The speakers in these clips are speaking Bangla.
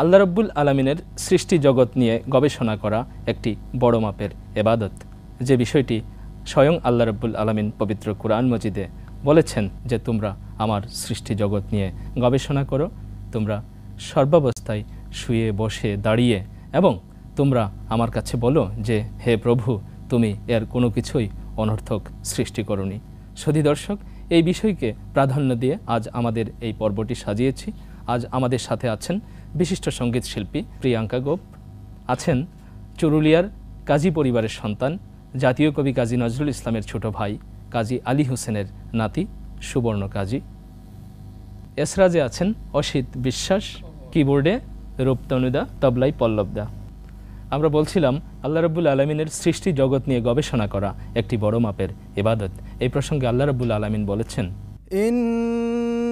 আল্লাহ রব্বুল আলমিনের সৃষ্টি জগৎ নিয়ে গবেষণা করা একটি বড় মাপের এবাদত যে বিষয়টি স্বয়ং আল্লাহ রব্বুল আলমিন পবিত্র কোরআন মজিদে বলেছেন যে তোমরা আমার সৃষ্টি জগৎ নিয়ে গবেষণা করো তোমরা সর্বাবস্থায় শুয়ে বসে দাঁড়িয়ে এবং তোমরা আমার কাছে বলো যে হে প্রভু তুমি এর কোনো কিছুই অনর্থক সৃষ্টি করনি সধি দর্শক এই বিষয়কে প্রাধান্য দিয়ে আজ আমাদের এই পর্বটি সাজিয়েছি আজ আমাদের সাথে আছেন বিশিষ্ট সঙ্গীত শিল্পী প্রিয়াঙ্কা গোপ আছেন চুরুলিয়ার কাজী পরিবারের সন্তান জাতীয় কবি কাজী নজরুল ইসলামের ছোট ভাই কাজী আলী হোসেনের নাতি সুবর্ণ কাজী এসরাজে আছেন অসিত বিশ্বাস কিবোর্ডে রূপতনুদা তবলাই পল্লবদা আমরা বলছিলাম আল্লাহ রব্বুল আলমিনের সৃষ্টি জগৎ নিয়ে গবেষণা করা একটি বড় মাপের এবাদত এই প্রসঙ্গে আল্লাহ রব্বুল আলমিন বলেছেন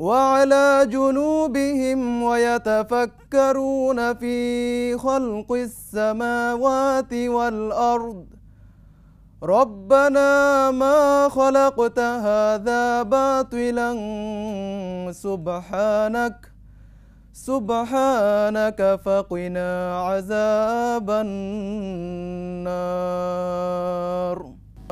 وعلى جنوبهم ويتفكرون في خلق السماوات والارض ربنا ما خلقت هذا باطلا سبحانك سبحانك فقنا عذاب النار